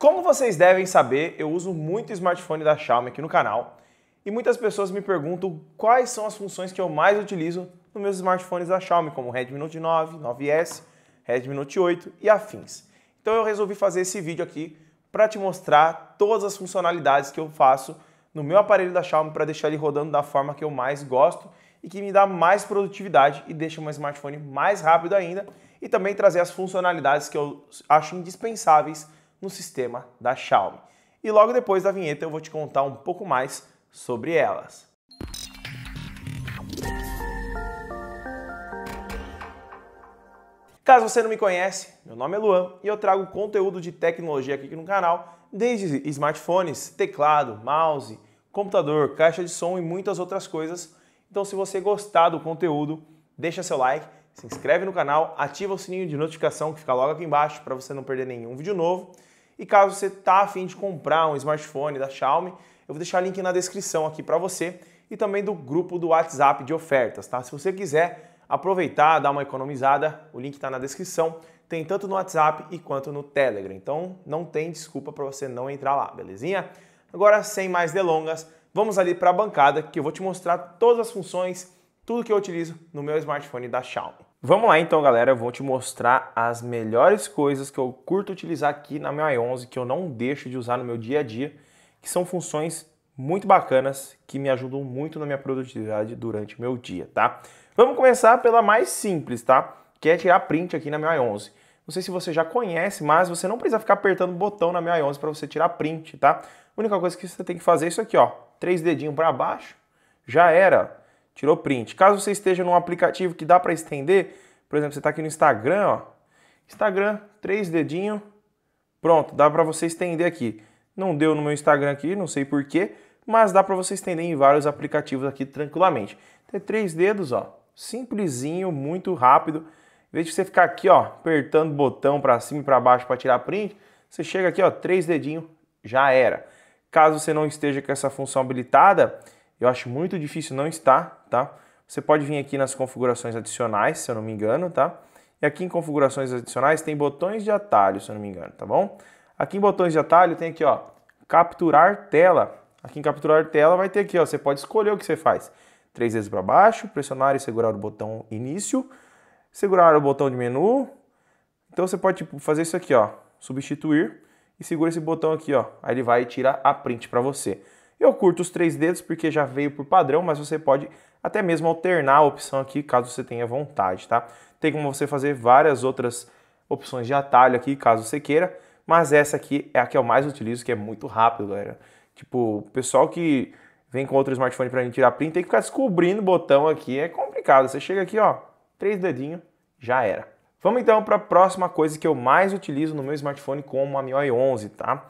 Como vocês devem saber, eu uso muito smartphone da Xiaomi aqui no canal e muitas pessoas me perguntam quais são as funções que eu mais utilizo nos meus smartphones da Xiaomi, como Redmi Note 9, 9S, Redmi Note 8 e afins. Então eu resolvi fazer esse vídeo aqui para te mostrar todas as funcionalidades que eu faço no meu aparelho da Xiaomi para deixar ele rodando da forma que eu mais gosto e que me dá mais produtividade e deixa o meu smartphone mais rápido ainda e também trazer as funcionalidades que eu acho indispensáveis no sistema da Xiaomi. E logo depois da vinheta eu vou te contar um pouco mais sobre elas. Caso você não me conhece, meu nome é Luan e eu trago conteúdo de tecnologia aqui no canal, desde smartphones, teclado, mouse, computador, caixa de som e muitas outras coisas. Então, se você gostar do conteúdo, deixa seu like, se inscreve no canal, ativa o sininho de notificação que fica logo aqui embaixo para você não perder nenhum vídeo novo. E caso você tá afim de comprar um smartphone da Xiaomi, eu vou deixar o link na descrição aqui para você e também do grupo do WhatsApp de ofertas, tá? Se você quiser aproveitar, dar uma economizada, o link está na descrição. Tem tanto no WhatsApp e quanto no Telegram. Então não tem desculpa para você não entrar lá, belezinha? Agora, sem mais delongas, vamos ali para a bancada que eu vou te mostrar todas as funções, tudo que eu utilizo no meu smartphone da Xiaomi. Vamos lá então, galera, eu vou te mostrar as melhores coisas que eu curto utilizar aqui na minha i11, que eu não deixo de usar no meu dia a dia, que são funções muito bacanas que me ajudam muito na minha produtividade durante o meu dia, tá? Vamos começar pela mais simples, tá? Que é tirar print aqui na minha i11. Não sei se você já conhece, mas você não precisa ficar apertando o botão na minha i11 para você tirar print, tá? A única coisa que você tem que fazer é isso aqui, ó. Três dedinhos para baixo, já era tirou print. Caso você esteja num aplicativo que dá para estender, por exemplo, você está aqui no Instagram, ó, Instagram, três dedinhos, pronto, dá para você estender aqui. Não deu no meu Instagram aqui, não sei porquê, mas dá para você estender em vários aplicativos aqui tranquilamente. Tem três dedos, ó, simplesinho, muito rápido. Em vez de você ficar aqui, ó, apertando botão para cima e para baixo para tirar print, você chega aqui, ó, três dedinhos, já era. Caso você não esteja com essa função habilitada, eu acho muito difícil não estar, tá? Você pode vir aqui nas configurações adicionais, se eu não me engano, tá? E aqui em configurações adicionais tem botões de atalho, se eu não me engano, tá bom? Aqui em botões de atalho tem aqui, ó, capturar tela. Aqui em capturar tela vai ter aqui, ó, você pode escolher o que você faz. Três vezes para baixo, pressionar e segurar o botão início, segurar o botão de menu. Então você pode tipo, fazer isso aqui, ó, substituir e segura esse botão aqui, ó. Aí ele vai tirar a print para você. Eu curto os três dedos porque já veio por padrão, mas você pode até mesmo alternar a opção aqui caso você tenha vontade, tá? Tem como você fazer várias outras opções de atalho aqui caso você queira, mas essa aqui é a que eu mais utilizo, que é muito rápido, galera. Tipo, o pessoal que vem com outro smartphone para gente tirar print, tem que ficar descobrindo o botão aqui, é complicado. Você chega aqui, ó, três dedinhos, já era. Vamos então para a próxima coisa que eu mais utilizo no meu smartphone como a MIUI 11, tá?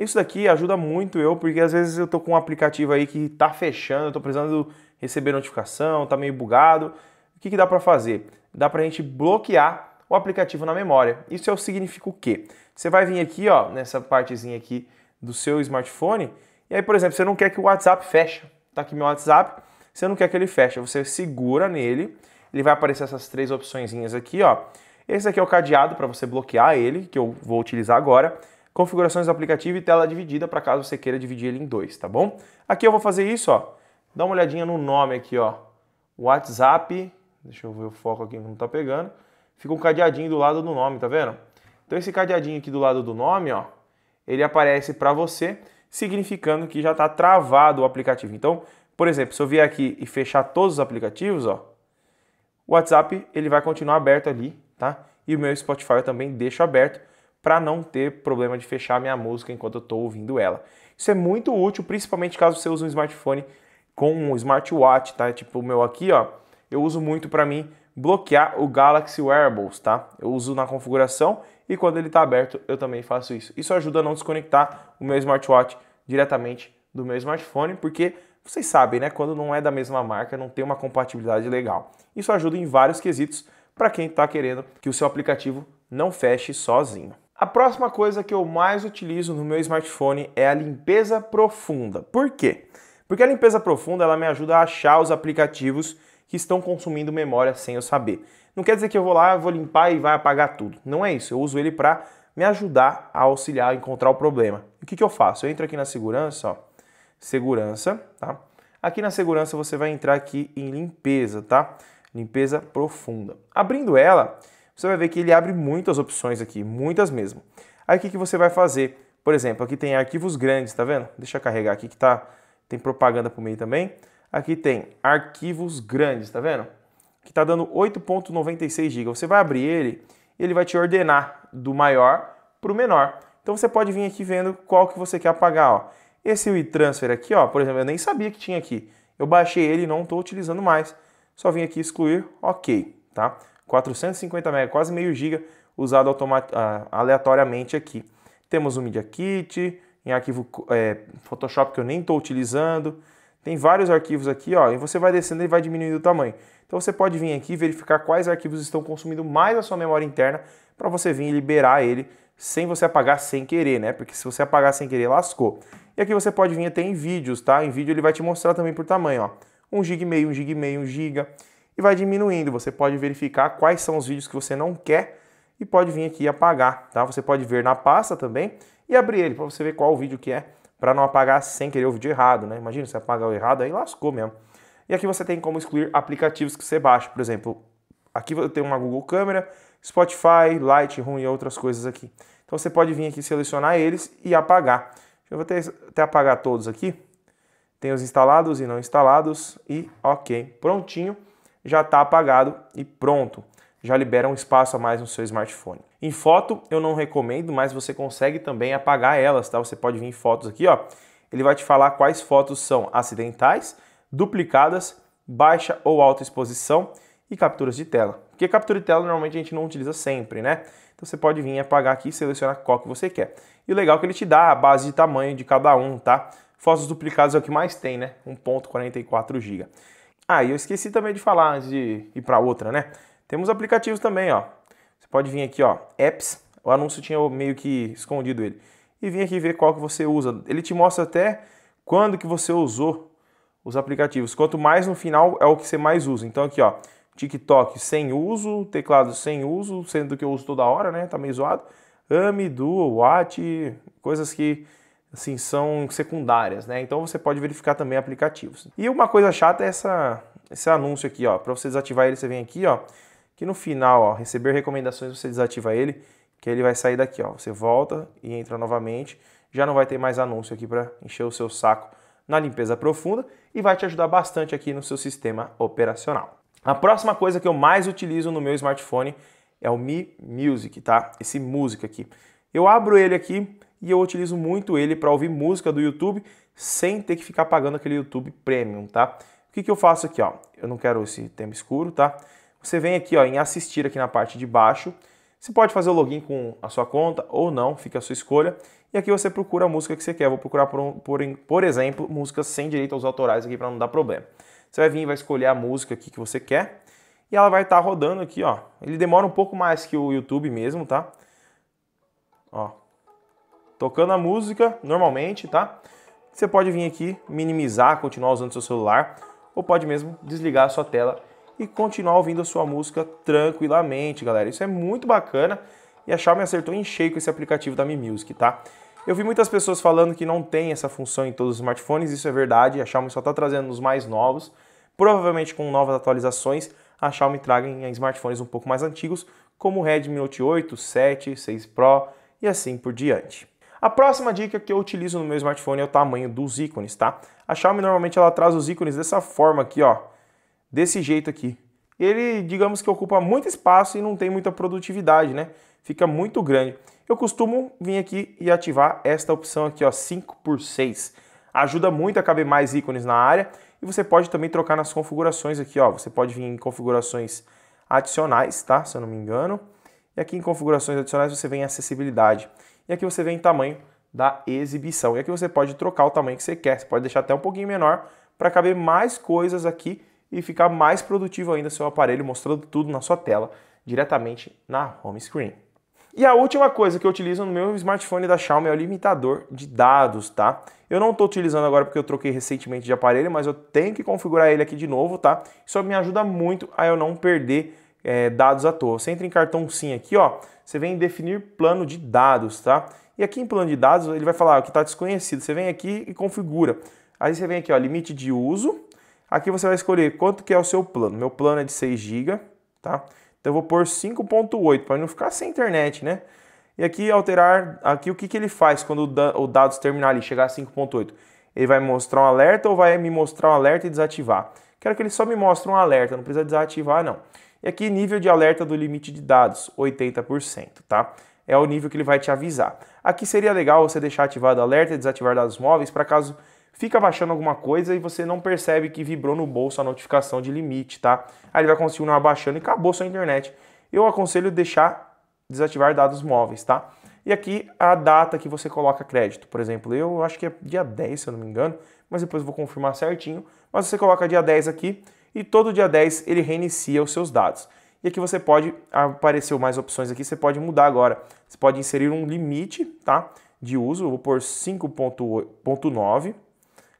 Isso daqui ajuda muito eu, porque às vezes eu tô com um aplicativo aí que tá fechando, eu tô precisando receber notificação, tá meio bugado. O que, que dá para fazer? Dá pra gente bloquear o aplicativo na memória. Isso é o significa o quê? Você vai vir aqui, ó, nessa partezinha aqui do seu smartphone, e aí, por exemplo, você não quer que o WhatsApp feche. Tá aqui meu WhatsApp, você não quer que ele feche, você segura nele, ele vai aparecer essas três opçõezinhas aqui, ó. Esse aqui é o cadeado para você bloquear ele, que eu vou utilizar agora configurações do aplicativo e tela dividida para caso você queira dividir ele em dois, tá bom? Aqui eu vou fazer isso, ó. Dá uma olhadinha no nome aqui, ó. WhatsApp, deixa eu ver o foco aqui não tá pegando. Fica um cadeadinho do lado do nome, tá vendo? Então esse cadeadinho aqui do lado do nome, ó, ele aparece para você, significando que já está travado o aplicativo. Então, por exemplo, se eu vier aqui e fechar todos os aplicativos, ó, o WhatsApp ele vai continuar aberto ali, tá? E o meu Spotify eu também deixo aberto, para não ter problema de fechar minha música enquanto eu estou ouvindo ela. Isso é muito útil, principalmente caso você use um smartphone com um smartwatch, tá? Tipo o meu aqui, ó, eu uso muito para mim bloquear o Galaxy Wearables, tá? Eu uso na configuração e quando ele está aberto eu também faço isso. Isso ajuda a não desconectar o meu smartwatch diretamente do meu smartphone, porque vocês sabem, né? Quando não é da mesma marca, não tem uma compatibilidade legal. Isso ajuda em vários quesitos para quem está querendo que o seu aplicativo não feche sozinho. A próxima coisa que eu mais utilizo no meu smartphone é a limpeza profunda. Por quê? Porque a limpeza profunda ela me ajuda a achar os aplicativos que estão consumindo memória sem eu saber. Não quer dizer que eu vou lá, vou limpar e vai apagar tudo. Não é isso. Eu uso ele para me ajudar a auxiliar a encontrar o problema. O que, que eu faço? Eu entro aqui na segurança, ó, segurança, tá? Aqui na segurança você vai entrar aqui em limpeza, tá? Limpeza profunda. Abrindo ela, você vai ver que ele abre muitas opções aqui, muitas mesmo. Aí o que, que você vai fazer? Por exemplo, aqui tem arquivos grandes, tá vendo? Deixa eu carregar aqui que tá, tem propaganda por meio também. Aqui tem arquivos grandes, tá vendo? Que tá dando 8.96 GB. Você vai abrir ele, ele vai te ordenar do maior para o menor. Então você pode vir aqui vendo qual que você quer apagar, ó. Esse transfer aqui, ó, por exemplo, eu nem sabia que tinha aqui. Eu baixei ele e não estou utilizando mais. Só vim aqui excluir, ok, tá? 450 MB, quase meio giga usado ah, aleatoriamente aqui. Temos o Media Kit, em arquivo é, Photoshop que eu nem estou utilizando. Tem vários arquivos aqui, ó, e você vai descendo e vai diminuindo o tamanho. Então você pode vir aqui e verificar quais arquivos estão consumindo mais a sua memória interna para você vir e liberar ele sem você apagar sem querer, né? Porque se você apagar sem querer, lascou. E aqui você pode vir até em vídeos, tá? Em vídeo ele vai te mostrar também por tamanho, ó. 1 GB, 1 GB, 1 GB e vai diminuindo. Você pode verificar quais são os vídeos que você não quer e pode vir aqui apagar, tá? Você pode ver na pasta também e abrir ele para você ver qual o vídeo que é, para não apagar sem querer o vídeo errado, né? Imagina você apagar o errado aí lascou mesmo. E aqui você tem como excluir aplicativos que você baixa, por exemplo, aqui eu tenho uma Google Câmera, Spotify, Lightroom e outras coisas aqui. Então você pode vir aqui selecionar eles e apagar. Eu vou até, até apagar todos aqui. Tem os instalados e não instalados e OK, prontinho já está apagado e pronto. Já libera um espaço a mais no seu smartphone. Em foto eu não recomendo, mas você consegue também apagar elas, tá? Você pode vir em fotos aqui, ó. Ele vai te falar quais fotos são acidentais, duplicadas, baixa ou alta exposição e capturas de tela. Porque captura de tela normalmente a gente não utiliza sempre, né? Então você pode vir apagar aqui e selecionar qual que você quer. E o legal é que ele te dá a base de tamanho de cada um, tá? Fotos duplicadas é o que mais tem, né? 1.44 GB. Ah, e eu esqueci também de falar antes de ir para outra, né? Temos aplicativos também, ó. Você pode vir aqui, ó, apps. O anúncio tinha meio que escondido ele. E vir aqui ver qual que você usa. Ele te mostra até quando que você usou os aplicativos. Quanto mais no final é o que você mais usa. Então aqui, ó, TikTok sem uso, teclado sem uso, sendo que eu uso toda hora, né? Tá meio zoado. Ami, Duo, Watch, coisas que assim, são secundárias, né? Então você pode verificar também aplicativos. E uma coisa chata é essa, esse anúncio aqui, ó. Para você desativar ele, você vem aqui, ó. Que no final, ó, receber recomendações, você desativa ele, que ele vai sair daqui, ó. Você volta e entra novamente. Já não vai ter mais anúncio aqui para encher o seu saco na limpeza profunda e vai te ajudar bastante aqui no seu sistema operacional. A próxima coisa que eu mais utilizo no meu smartphone é o Mi Music, tá? Esse música aqui. Eu abro ele aqui, e eu utilizo muito ele para ouvir música do YouTube sem ter que ficar pagando aquele YouTube Premium, tá? O que, que eu faço aqui, ó? Eu não quero esse tema escuro, tá? Você vem aqui, ó, em assistir aqui na parte de baixo. Você pode fazer o login com a sua conta ou não, fica a sua escolha. E aqui você procura a música que você quer. vou procurar, por, um, por, por exemplo, música sem direito aos autorais aqui para não dar problema. Você vai vir e vai escolher a música aqui que você quer. E ela vai estar tá rodando aqui, ó. Ele demora um pouco mais que o YouTube mesmo, tá? Ó, tocando a música normalmente, tá? Você pode vir aqui, minimizar, continuar usando seu celular, ou pode mesmo desligar a sua tela e continuar ouvindo a sua música tranquilamente, galera. Isso é muito bacana e a Xiaomi acertou em cheio com esse aplicativo da Mi Music, tá? Eu vi muitas pessoas falando que não tem essa função em todos os smartphones, isso é verdade, a Xiaomi só está trazendo nos mais novos. Provavelmente com novas atualizações, a Xiaomi traga em smartphones um pouco mais antigos, como o Redmi Note 8, 7, 6 Pro e assim por diante. A próxima dica que eu utilizo no meu smartphone é o tamanho dos ícones, tá? A Xiaomi normalmente ela traz os ícones dessa forma aqui, ó, desse jeito aqui. Ele, digamos que ocupa muito espaço e não tem muita produtividade, né? Fica muito grande. Eu costumo vir aqui e ativar esta opção aqui, ó, 5 por 6. Ajuda muito a caber mais ícones na área e você pode também trocar nas configurações aqui, ó. Você pode vir em configurações adicionais, tá? Se eu não me engano. E aqui em configurações adicionais você vem em acessibilidade. E aqui você vem tamanho da exibição. E aqui você pode trocar o tamanho que você quer. Você pode deixar até um pouquinho menor para caber mais coisas aqui e ficar mais produtivo ainda seu aparelho, mostrando tudo na sua tela diretamente na home screen. E a última coisa que eu utilizo no meu smartphone da Xiaomi é o limitador de dados, tá? Eu não estou utilizando agora porque eu troquei recentemente de aparelho, mas eu tenho que configurar ele aqui de novo, tá? Isso me ajuda muito a eu não perder é, dados à toa. Você entra em cartão SIM aqui, ó, você vem em definir plano de dados, tá? E aqui em plano de dados ele vai falar o que está desconhecido. Você vem aqui e configura. Aí você vem aqui, ó, limite de uso. Aqui você vai escolher quanto que é o seu plano. Meu plano é de 6 GB, tá? Então eu vou pôr 5.8 para não ficar sem internet, né? E aqui alterar, aqui o que, que ele faz quando o, o dados terminar ali, chegar a 5.8? Ele vai mostrar um alerta ou vai me mostrar um alerta e desativar? Quero que ele só me mostre um alerta, não precisa desativar não. E aqui nível de alerta do limite de dados, 80%, tá? É o nível que ele vai te avisar. Aqui seria legal você deixar ativado alerta e desativar dados móveis para caso fica baixando alguma coisa e você não percebe que vibrou no bolso a notificação de limite, tá? Aí ele vai continuar baixando e acabou sua internet. Eu aconselho deixar desativar dados móveis, tá? E aqui a data que você coloca crédito. Por exemplo, eu acho que é dia 10, se eu não me engano, mas depois vou confirmar certinho. Mas você coloca dia 10 aqui, e todo dia 10 ele reinicia os seus dados. E aqui você pode, aparecer mais opções aqui, você pode mudar agora. Você pode inserir um limite tá, de uso, vou pôr 5.9,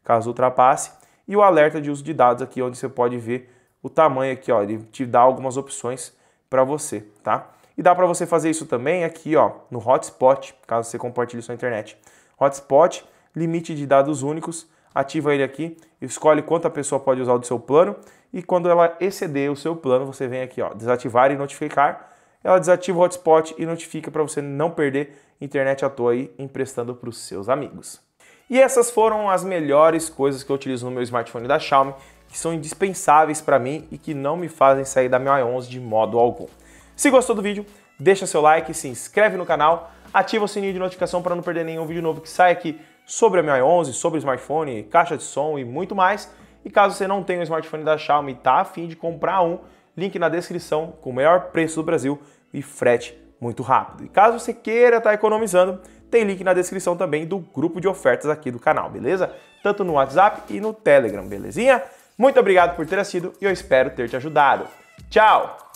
caso ultrapasse. E o alerta de uso de dados aqui, onde você pode ver o tamanho aqui, ó, ele te dá algumas opções para você, tá? E dá para você fazer isso também aqui, ó, no hotspot, caso você compartilhe sua internet. Hotspot, limite de dados únicos, ativa ele aqui, escolhe quanto a pessoa pode usar do seu plano e quando ela exceder o seu plano, você vem aqui, ó, desativar e notificar. Ela desativa o hotspot e notifica para você não perder internet à toa aí emprestando para os seus amigos. E essas foram as melhores coisas que eu utilizo no meu smartphone da Xiaomi, que são indispensáveis para mim e que não me fazem sair da minha 11 de modo algum. Se gostou do vídeo, deixa seu like, se inscreve no canal, ativa o sininho de notificação para não perder nenhum vídeo novo que sai aqui sobre a Mi 11, sobre o smartphone, caixa de som e muito mais. E caso você não tenha um smartphone da Xiaomi e tá afim de comprar um, link na descrição com o melhor preço do Brasil e frete muito rápido. E caso você queira estar tá economizando, tem link na descrição também do grupo de ofertas aqui do canal, beleza? Tanto no WhatsApp e no Telegram, belezinha? Muito obrigado por ter assistido e eu espero ter te ajudado. Tchau!